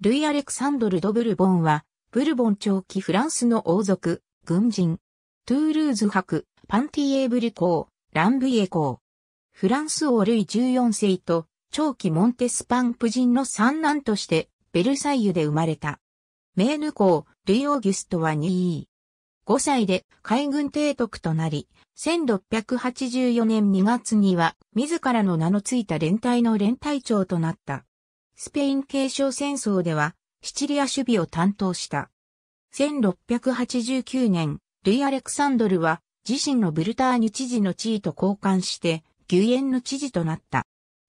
ルイ・アレクサンドル・ド・ブルボンは、ブルボン長期フランスの王族、軍人、トゥールーズ伯、パンティエーブル公、ランブイエ公。フランス王ルイ14世と、長期モンテスパンプ人の三男として、ベルサイユで生まれた。メーヌ公、ルイ・オーギュストは2位。5歳で海軍提督となり、1684年2月には自らの名のついた連隊の連隊長となった。スペイン継承戦争では、シチリア守備を担当した。1689年、ルイ・アレクサンドルは、自身のブルターニュ知事の地位と交換して、ギ園の知事となった。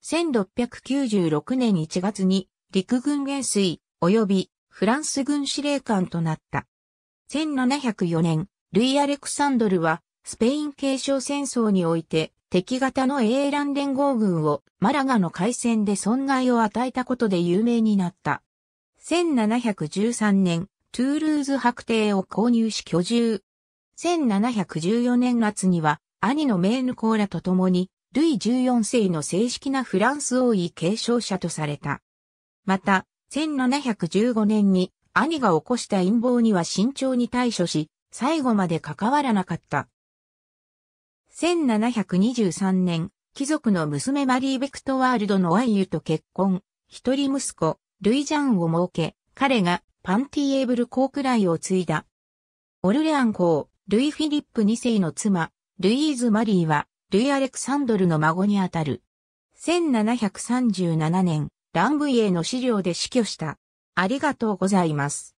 1696年1月に、陸軍元帥、及び、フランス軍司令官となった。1704年、ルイ・アレクサンドルは、スペイン継承戦争において、敵型の英ン連合軍をマラガの海戦で損害を与えたことで有名になった。1713年、トゥールーズ白帝を購入し居住。1714年夏には、兄のメーヌコーラと共に、ルイ14世の正式なフランス王位継承者とされた。また、1715年に兄が起こした陰謀には慎重に対処し、最後まで関わらなかった。1723年、貴族の娘マリー・ベクトワールドのワイユと結婚、一人息子、ルイ・ジャンを設け、彼がパンティエーブル公くらいを継いだ。オルレアン公、ルイ・フィリップ2世の妻、ルイーズ・マリーは、ルイ・アレクサンドルの孫にあたる。1737年、ランブイエの資料で死去した。ありがとうございます。